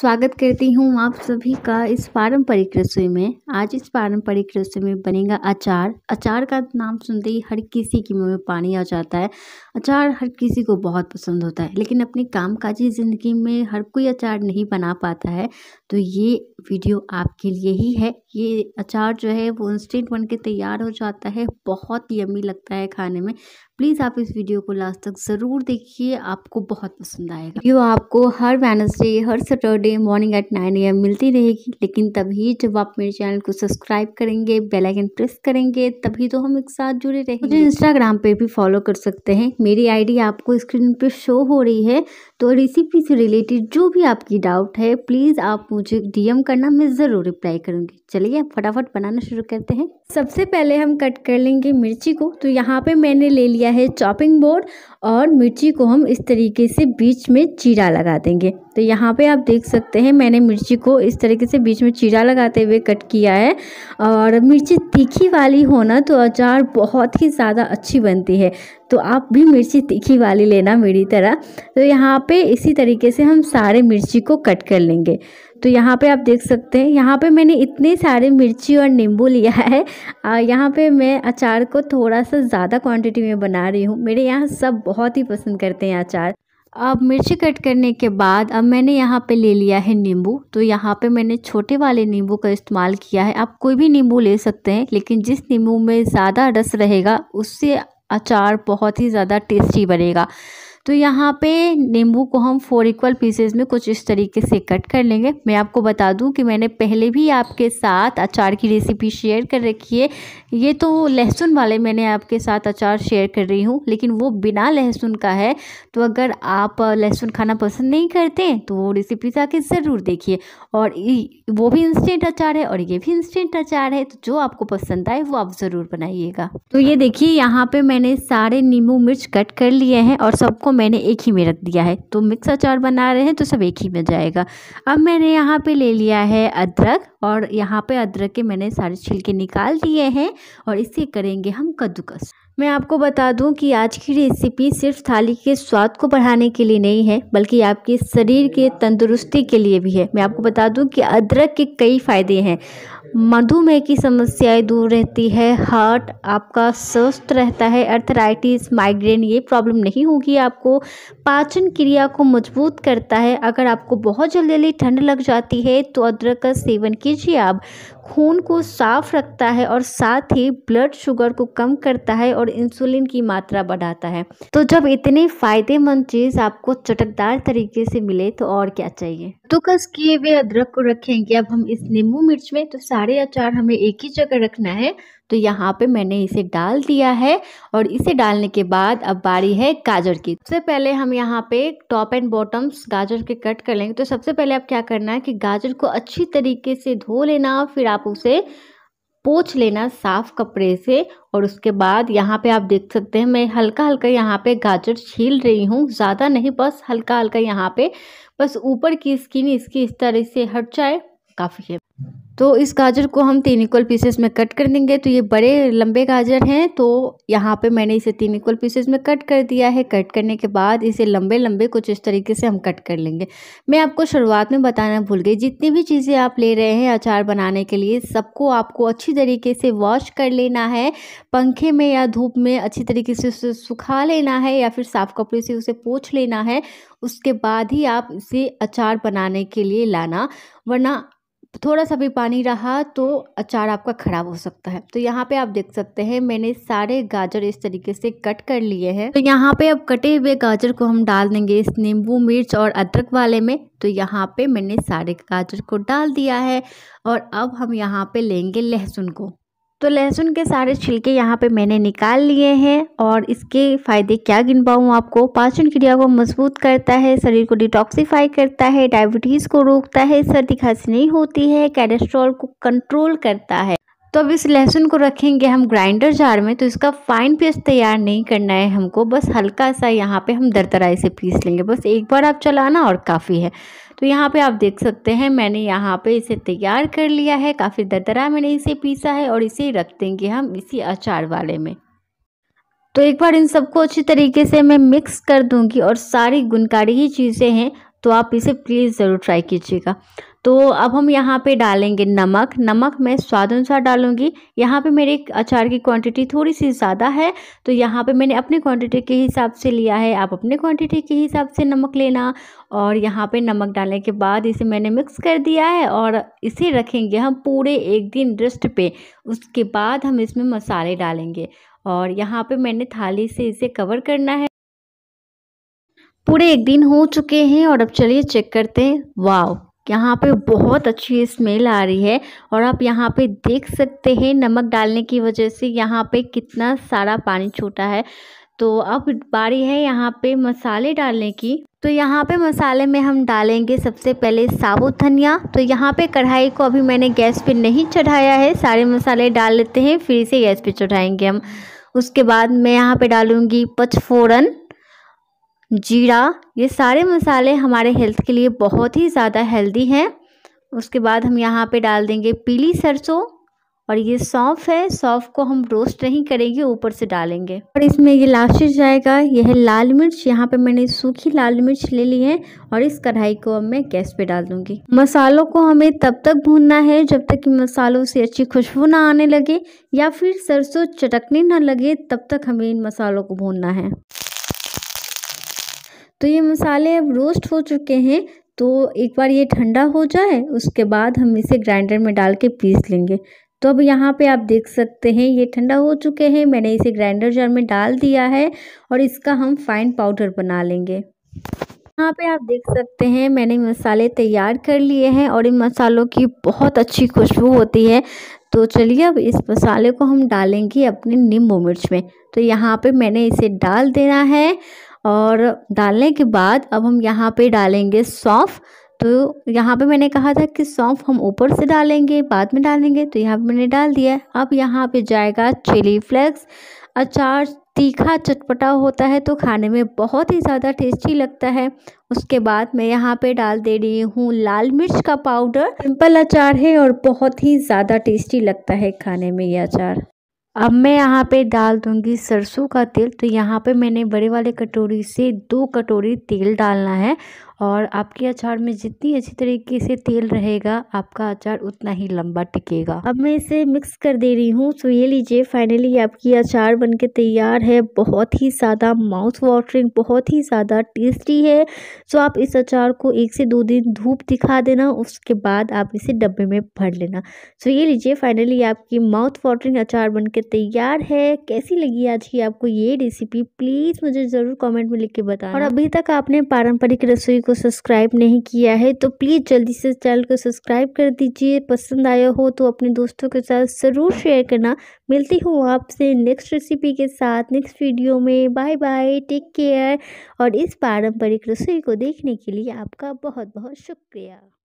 स्वागत करती हूँ आप सभी का इस पारंपरिक रसोई में आज इस पारंपरिक रसोई में बनेगा अचार अचार का नाम सुनते ही हर किसी की मुंह में पानी आ जाता है अचार हर किसी को बहुत पसंद होता है लेकिन अपनी कामकाजी ज़िंदगी में हर कोई अचार नहीं बना पाता है तो ये वीडियो आपके लिए ही है ये अचार जो है वो इंस्टेंट बन के तैयार हो जाता है बहुत यमी लगता है खाने में प्लीज़ आप इस वीडियो को लास्ट तक ज़रूर देखिए आपको बहुत पसंद आएगा वीडियो आपको हर वेनसडे हर सैटरडे मॉर्निंग एट नाइन ए मिलती रहेगी लेकिन तभी जब आप मेरे चैनल को सब्सक्राइब करेंगे बेल आइकन प्रेस करेंगे तभी तो हम एक साथ जुड़े रहेंगे मुझे इंस्टाग्राम पर भी फॉलो कर सकते हैं मेरी आई आपको स्क्रीन पर शो हो रही है तो रेसिपी से रिलेटेड जो भी आपकी डाउट है प्लीज़ आप मुझे डीएम करना मैं ज़रूर रिप्लाई करूँगी चलिए फटाफट बनाना शुरू करते हैं सबसे पहले हम कट कर लेंगे मिर्ची को तो यहाँ पे मैंने ले लिया है चॉपिंग बोर्ड और मिर्ची को हम इस तरीके से बीच में चीरा लगा देंगे तो यहाँ पे आप देख सकते हैं मैंने मिर्ची को इस तरीके से बीच में चीरा लगाते हुए कट किया है और मिर्ची तीखी वाली होना तो अचार बहुत ही ज़्यादा अच्छी बनती है तो आप भी मिर्ची तीखी वाली लेना मेरी तरह तो यहाँ पे इसी तरीके से हम सारे मिर्ची को कट कर लेंगे तो यहाँ पे आप देख सकते हैं यहाँ पे मैंने इतने सारे मिर्ची और नींबू लिया है यहाँ पे मैं अचार को थोड़ा सा ज़्यादा क्वांटिटी में बना रही हूँ मेरे यहाँ सब बहुत ही पसंद करते हैं अचार अब मिर्ची कट करने के बाद अब मैंने यहाँ पे ले लिया है नींबू तो यहाँ पे मैंने छोटे वाले नींबू का इस्तेमाल किया है आप कोई भी नींबू ले सकते हैं लेकिन जिस नींबू में ज़्यादा रस रहेगा उससे अचार बहुत ही ज़्यादा टेस्टी बनेगा तो यहाँ पे नींबू को हम फोर इक्वल पीसेस में कुछ इस तरीके से कट कर लेंगे मैं आपको बता दूँ कि मैंने पहले भी आपके साथ अचार की रेसिपी शेयर कर रखी है ये तो लहसुन वाले मैंने आपके साथ अचार शेयर कर रही हूँ लेकिन वो बिना लहसुन का है तो अगर आप लहसुन खाना पसंद नहीं करते तो वो रेसिपी जाके ज़रूर देखिए और वो भी इंस्टेंट अचार है और ये भी इंस्टेंट अचार है तो जो आपको पसंद आए वो आप ज़रूर बनाइएगा तो ये देखिए यहाँ पर मैंने सारे नींबू मिर्च कट कर लिए हैं और सबको मैंने एक ही में रख दिया है तो मिक्स अचार बना रहे हैं तो सब एक ही में जाएगा अब मैंने यहाँ पे ले लिया है अदरक और यहाँ पे अदरक के मैंने सारे छिलके निकाल दिए हैं और इसे करेंगे हम कद्दूकस मैं आपको बता दूं कि आज की रेसिपी सिर्फ थाली के स्वाद को बढ़ाने के लिए नहीं है बल्कि आपके शरीर के तंदुरुस्ती के लिए भी है मैं आपको बता दूं कि अदरक के कई फ़ायदे हैं मधुमेह की समस्याएं दूर रहती है हार्ट आपका स्वस्थ रहता है अर्थराइटिस माइग्रेन ये प्रॉब्लम नहीं होगी आपको पाचन क्रिया को मजबूत करता है अगर आपको बहुत जल्दी जल्दी ठंड लग जाती है तो अदरक का सेवन कीजिए आप खून को साफ रखता है और साथ ही ब्लड शुगर को कम करता है और इंसुलिन की मात्रा बढ़ाता है तो जब इतने फायदेमंद चीज आपको चटकदार तरीके से मिले तो और क्या चाहिए तो कस किए हुए अदरक को रखेंगे अब हम इस नींबू मिर्च में तो सारे अचार हमें एक ही जगह रखना है तो यहाँ पे मैंने इसे डाल दिया है और इसे डालने के बाद अब बारी है गाजर की सबसे पहले हम यहाँ पे टॉप एंड बॉटम्स गाजर के कट कर लेंगे तो सबसे पहले आप क्या करना है कि गाजर को अच्छी तरीके से धो लेना फिर आप उसे पोछ लेना साफ कपड़े से और उसके बाद यहाँ पे आप देख सकते हैं मैं हल्का हल्का यहाँ पे गाजर छील रही हूँ ज़्यादा नहीं बस हल्का हल्का यहाँ पे बस ऊपर की स्किन इसकी इस तरह से हट जाए काफ़ी है तो इस गाजर को हम तीन इक्वल पीसेस में कट कर देंगे तो ये बड़े लंबे गाजर हैं तो यहाँ पे मैंने इसे तीन इक्वल पीसेस में कट कर दिया है कट करने के बाद इसे लंबे लंबे कुछ इस तरीके से हम कट कर लेंगे मैं आपको शुरुआत में बताना भूल गई जितनी भी चीज़ें आप ले रहे हैं अचार बनाने के लिए सबको आपको अच्छी तरीके से वॉश कर लेना है पंखे में या धूप में अच्छी तरीके से उसे सुखा लेना है या फिर साफ़ कपड़े से उसे पोछ लेना है उसके बाद ही आप इसे अचार बनाने के लिए लाना वरना थोड़ा सा भी पानी रहा तो अचार आपका ख़राब हो सकता है तो यहाँ पे आप देख सकते हैं मैंने सारे गाजर इस तरीके से कट कर लिए हैं तो यहाँ पे अब कटे हुए गाजर को हम डाल देंगे इस नींबू मिर्च और अदरक वाले में तो यहाँ पे मैंने सारे गाजर को डाल दिया है और अब हम यहाँ पे लेंगे लहसुन को तो लहसुन के सारे छिलके यहाँ पे मैंने निकाल लिए हैं और इसके फ़ायदे क्या गिन पाऊँ आपको पाचन क्रिया को मजबूत करता है शरीर को डिटॉक्सीफाई करता है डायबिटीज़ को रोकता है सर्दी खांसी नहीं होती है कैलेस्ट्रॉल को कंट्रोल करता है तो अब इस लहसुन को रखेंगे हम ग्राइंडर जार में तो इसका फाइन पेस्ट तैयार नहीं करना है हमको बस हल्का सा यहाँ पे हम दरतरा से पीस लेंगे बस एक बार आप चलाना और काफ़ी है तो यहाँ पे आप देख सकते हैं मैंने यहाँ पे इसे तैयार कर लिया है काफ़ी दरदरा मैंने इसे पीसा है और इसे रख देंगे हम इसी अचार वाले में तो एक बार इन सबको अच्छी तरीके से मैं मिक्स कर दूँगी और सारी गुनकारी ही चीज़ें हैं तो आप इसे प्लीज़ ज़रूर ट्राई कीजिएगा तो अब हम यहाँ पे डालेंगे नमक नमक मैं स्वाद अनुसार डालूंगी यहाँ पे मेरे अचार की क्वांटिटी थोड़ी सी ज़्यादा है तो यहाँ पे मैंने अपने क्वांटिटी के हिसाब से लिया है आप अपने क्वांटिटी के हिसाब से नमक लेना और यहाँ पे नमक डालने के बाद इसे मैंने मिक्स कर दिया है और इसे रखेंगे हम पूरे एक दिन रेस्ट पे उसके बाद हम इसमें मसाले डालेंगे और यहाँ पर मैंने थाली से इसे कवर करना है पूरे एक दिन हो चुके हैं और अब चलिए चेक करते हैं वाव यहाँ पे बहुत अच्छी स्मेल आ रही है और आप यहाँ पे देख सकते हैं नमक डालने की वजह से यहाँ पे कितना सारा पानी छूटा है तो अब बारी है यहाँ पे मसाले डालने की तो यहाँ पे मसाले में हम डालेंगे सबसे पहले साबुत धनिया तो यहाँ पे कढ़ाई को अभी मैंने गैस पे नहीं चढ़ाया है सारे मसाले डाल लेते हैं फिर से गैस पे चढ़ाएंगे हम उसके बाद मैं यहाँ पे डालूँगी पचफोरन जीरा ये सारे मसाले हमारे हेल्थ के लिए बहुत ही ज़्यादा हेल्दी हैं उसके बाद हम यहाँ पे डाल देंगे पीली सरसों और ये सौंफ है सौंफ को हम रोस्ट नहीं करेंगे ऊपर से डालेंगे और इसमें ये लास्ट जाएगा यह है लाल मिर्च यहाँ पे मैंने सूखी लाल मिर्च ले ली है और इस कढ़ाई को अब मैं गैस पे डाल दूंगी मसालों को हमें तब तक भूनना है जब तक कि मसालों से अच्छी खुशबू ना आने लगे या फिर सरसों चटकने ना लगे तब तक हमें इन मसालों को भूनना है तो ये मसाले अब रोस्ट हो चुके हैं तो एक बार ये ठंडा हो जाए उसके बाद हम इसे ग्राइंडर में डाल के पीस लेंगे तो अब यहाँ पे आप देख सकते हैं ये ठंडा हो चुके हैं मैंने इसे ग्राइंडर जार में डाल दिया है और इसका हम फाइन पाउडर बना लेंगे यहाँ पे आप देख सकते हैं मैंने मसाले तैयार कर लिए हैं और इन मसालों की बहुत अच्छी खुशबू होती है तो चलिए अब इस मसाले को हम डालेंगे अपने नींबू मिर्च में तो यहाँ पे मैंने इसे डाल देना है और डालने के बाद अब हम यहाँ पे डालेंगे सौंफ तो यहाँ पे मैंने कहा था कि सौंफ हम ऊपर से डालेंगे बाद में डालेंगे तो यहाँ पे मैंने डाल दिया अब यहाँ पे जाएगा चिली फ्लेक्स अचार तीखा चटपटा होता है तो खाने में बहुत ही ज़्यादा टेस्टी लगता है उसके बाद मैं यहाँ पे डाल दे रही हूँ लाल मिर्च का पाउडर सिंपल अचार है और बहुत ही ज़्यादा टेस्टी लगता है खाने में ये अचार अब मैं यहाँ पे डाल दूँगी सरसों का तेल तो यहाँ पे मैंने बड़े वाले कटोरी से दो कटोरी तेल डालना है और आपके अचार में जितनी अच्छी तरीके से तेल रहेगा आपका अचार उतना ही लंबा टिकेगा अब मैं इसे मिक्स कर दे रही हूँ सो तो ये लीजिए फाइनली आपकी अचार बन के तैयार है बहुत ही ज़्यादा माउथ वाटरिंग बहुत ही ज़्यादा टेस्टी है सो तो आप इस अचार को एक से दो दिन धूप दिखा देना उसके बाद आप इसे डब्बे में भर लेना सो तो ये लीजिए फाइनली आपकी माउथ वाटरिंग अचार बन के तैयार है कैसी लगी आज की आपको ये रेसिपी प्लीज़ मुझे ज़रूर कॉमेंट में लिख के बताओ और अभी तक आपने पारंपरिक रसोई को को सब्सक्राइब नहीं किया है तो प्लीज़ जल्दी से चैनल को सब्सक्राइब कर दीजिए पसंद आया हो तो अपने दोस्तों के साथ ज़रूर शेयर करना मिलती हूँ आपसे नेक्स्ट रेसिपी के साथ नेक्स्ट वीडियो में बाय बाय टेक केयर और इस पारंपरिक रसोई को देखने के लिए आपका बहुत बहुत शुक्रिया